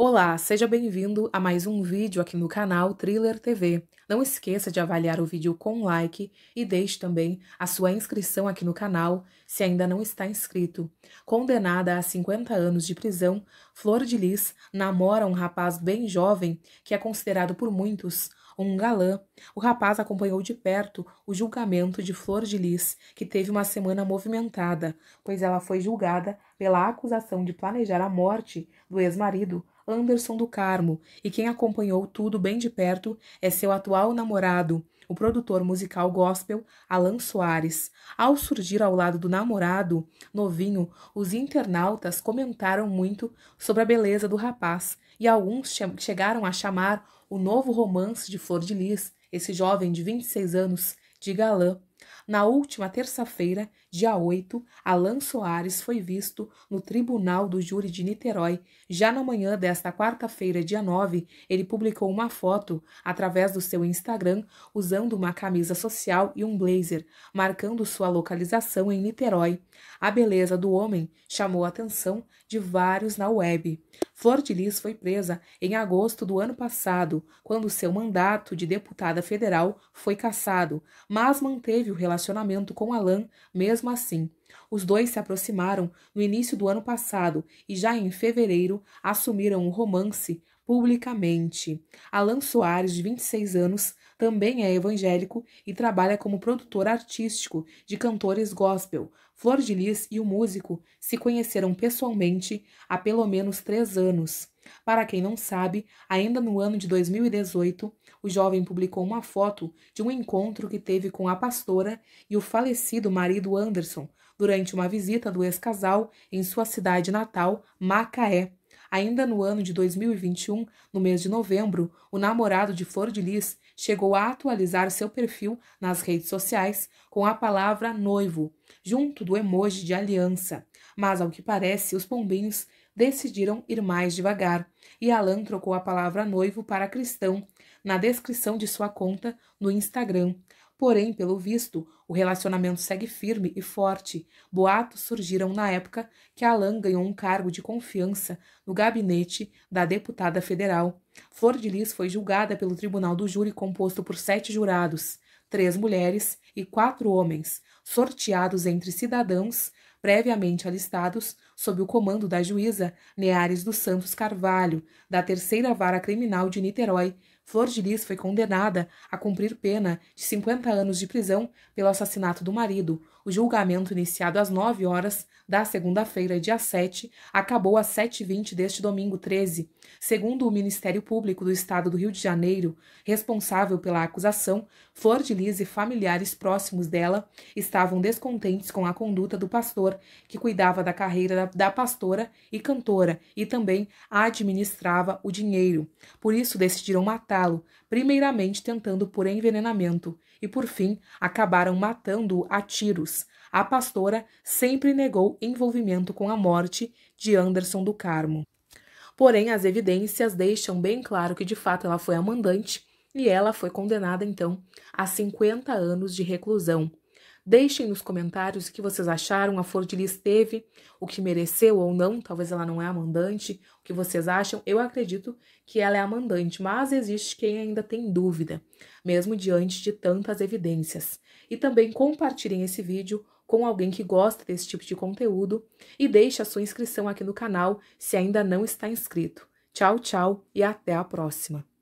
Olá, seja bem-vindo a mais um vídeo aqui no canal Thriller TV. Não esqueça de avaliar o vídeo com like e deixe também a sua inscrição aqui no canal se ainda não está inscrito. Condenada a 50 anos de prisão, Flor de Lis namora um rapaz bem jovem que é considerado por muitos um galã. O rapaz acompanhou de perto o julgamento de Flor de Lis, que teve uma semana movimentada, pois ela foi julgada pela acusação de planejar a morte do ex-marido Anderson do Carmo, e quem acompanhou tudo bem de perto é seu atual namorado, o produtor musical gospel Alan Soares. Ao surgir ao lado do namorado, novinho, os internautas comentaram muito sobre a beleza do rapaz e alguns chegaram a chamar o novo romance de Flor de Lis, esse jovem de 26 anos, de galã. Na última terça-feira, dia 8, Alan Soares foi visto no Tribunal do Júri de Niterói. Já na manhã desta quarta-feira, dia 9, ele publicou uma foto através do seu Instagram usando uma camisa social e um blazer, marcando sua localização em Niterói. A beleza do homem chamou a atenção de vários na web. Flor de Lis foi presa em agosto do ano passado, quando seu mandato de deputada federal foi cassado, mas manteve o relacionamento com Alain mesmo assim. Os dois se aproximaram no início do ano passado e já em fevereiro assumiram um romance publicamente. Alan Soares, de 26 anos, também é evangélico e trabalha como produtor artístico de cantores gospel. Flor de Lis e o músico se conheceram pessoalmente há pelo menos três anos. Para quem não sabe, ainda no ano de 2018, o jovem publicou uma foto de um encontro que teve com a pastora e o falecido marido Anderson durante uma visita do ex-casal em sua cidade natal, Macaé. Ainda no ano de 2021, no mês de novembro, o namorado de Flor de Lis chegou a atualizar seu perfil nas redes sociais com a palavra noivo, junto do emoji de aliança. Mas, ao que parece, os pombinhos decidiram ir mais devagar e Alan trocou a palavra noivo para cristão na descrição de sua conta no Instagram. Porém, pelo visto, o relacionamento segue firme e forte. Boatos surgiram na época que Alan ganhou um cargo de confiança no gabinete da deputada federal. Flor de Lis foi julgada pelo tribunal do júri composto por sete jurados, três mulheres e quatro homens, sorteados entre cidadãos previamente alistados sob o comando da juíza Neares dos Santos Carvalho, da Terceira Vara Criminal de Niterói. Flor de Lis foi condenada a cumprir pena de 50 anos de prisão pelo assassinato do marido. O julgamento, iniciado às 9 horas da segunda-feira, dia 7, acabou às 7h20 deste domingo 13. Segundo o Ministério Público do Estado do Rio de Janeiro, responsável pela acusação, Flor de Lis e familiares próximos dela estavam descontentes com a conduta do pastor pastor, que cuidava da carreira da, da pastora e cantora e também administrava o dinheiro. Por isso decidiram matá-lo, primeiramente tentando por envenenamento e por fim acabaram matando-o a tiros. A pastora sempre negou envolvimento com a morte de Anderson do Carmo. Porém, as evidências deixam bem claro que de fato ela foi a mandante e ela foi condenada então a 50 anos de reclusão. Deixem nos comentários o que vocês acharam. A Flor de Lis teve o que mereceu ou não. Talvez ela não é a mandante. O que vocês acham? Eu acredito que ela é a mandante, mas existe quem ainda tem dúvida, mesmo diante de tantas evidências. E também compartilhem esse vídeo com alguém que gosta desse tipo de conteúdo e deixe a sua inscrição aqui no canal se ainda não está inscrito. Tchau, tchau e até a próxima!